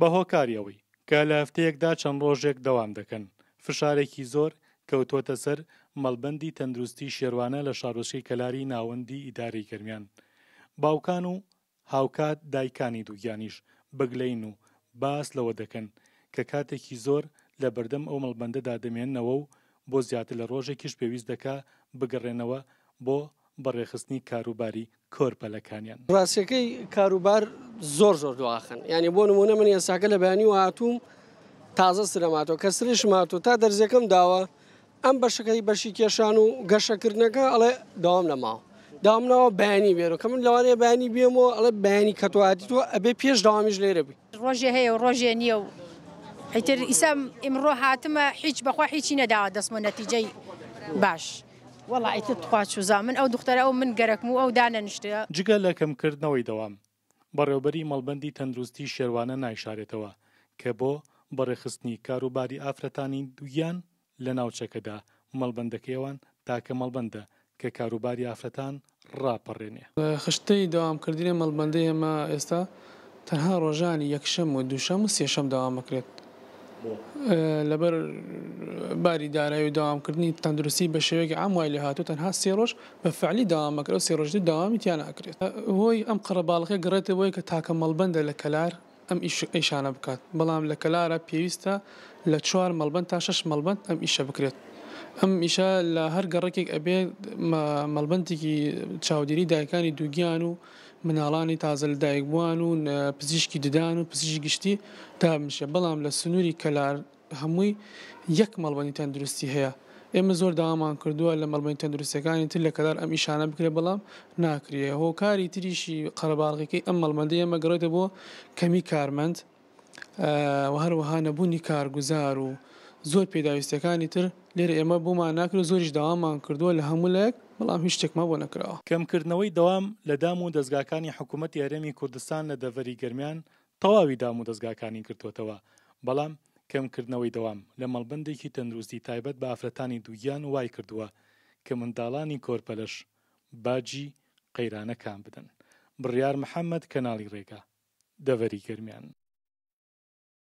بە هۆکاریەوەی کە لە هەفتەیەکدا چەند ڕۆژێک دەوام دەکەن فشارێکی زۆر کەوتۆتە سەر مەڵبندی تەندروستی شێوانە لە شارۆشەی کەلاری ناوەندی ئیداری گەرمیان باوکان و هاوکات دایکانی دووگیانیش بگلین و باس لەوە دەکەن کە کاتێکی زۆر لە بەردەم ئەو مەڵبندەدا دەمێننەوە و بۆ زیاتر لە ڕۆژێکیش پێویست دەکا بگەڕێنەوە بۆ بەڕێخستنی کاروباری کۆرپەلەکانیان ڕاستەکەی کاروبار زۆر زۆر دواخن ینی بۆ نمونە من ئێساکە لە بەیانی و هاتووم تازە سرەماتەوە کە سریش ماتۆ تا دەرزەکەم داوە ئەم بەشەکەی بەشی کێشان و گەشەکردنەکە ئەڵێ داوام لەماوە دامنەوە بانی بێرە کەم لەوانەیە بانی بێمەوە ئەڵێ بانی کەتواتیەوە ئەبێ پێش داوامیش لێرە بی ڕۆژێ هەیە و ڕۆژێ نییە و ئەتر ئیسام ئمڕۆ هاتمە هیچ بەخوا هیچی نەداوە دەستمە نەتیجەی باش. وڵی تخواچ و زامن ئەو دختەرە ئەو من گەرەکم و ئەو دانە نیشتە جگە لەکەمکردنەوەی دەوام بەڕێوبەری مەڵبەندی تەندروستی شێوانە نایشارێتەوە کە بۆ بەڕێخستنی کاروباری ئافرەتانی دویان لە ناوچەکەدا مەڵبندەکەیەوان تاکە مەڵبندە کە کاروباری ئافرەتان ڕاپەڕێنێ خشتەی داوامکردنی مەڵبندەی ئێمە ئێستا تەنها ڕۆژانی یەکشەم و دووشەم و سێشەم داوام بکرێت لەبەر باری دارایی و داوامکردنی تەندروستی بە شێوەیەکی ئام وای لە هاتو تەنها سێ ڕۆژ بە فعلی داوامەکرێت و سێڕۆژی داوامی تیان ناکرێت هۆی ئەم قڕەباڵقی گەڕێتەوەی کە تاکە مەڵبندە لە کەلار ئەم ئیشانە بکات بەڵام لە کەلارە پێویستە لە چوار مەڵبند تا شش مەڵبند ئەم ئیشە بکرێت ئەم ئیشە لە هەر گەڕێکێک ئەبێ مەڵبندێکی چاودێری دایکانی دووگیان و مناڵانی تازە لە دایکبووان و پزیشکی ددان و پزیشکی گشتی دامشە بەڵام لە سنووری کەلار هەمووی یەک مەڵبنی تەندروستی هەیە ئێمە زۆر داوامان کردووە لە مەڵبنی تەندروستەکانی تر لە کەدار ئەم ئیشانە بکرێ بەڵام ناکرێ هۆکاری تریشی قەرەباڵقیەکەی ئەم مەڵمەندی ئەمە گەڕێتە بۆ کەمی کارمەند و هەروەها نەبوونی کارگوزار و زۆر پێداویستەکانی تر لێرە ئێمە بوومان ناکر و زۆریش داوامان کردووە لە هەمولێک بەڵام هیچ شتێکما بۆ نەکراوە کەمکردنەوەی داوام لە دام و دەستگاکانی حکوومەت یارەمی کوردستان لە دەڤری گەرمیان تەواوی دام و دەستگاکانی کردوتەوە بەڵام کەمکردنەوەی دەوام لە مەڵبندێکی تەندروستی تایبەت بە ئافرەتانی دوگیان وای کردووە کە منداڵانی کۆرپەلش باجی قەیرانەکان بدەن بڕیار محەممەد کەناڵی ڕێگا دەڤری گەرمیان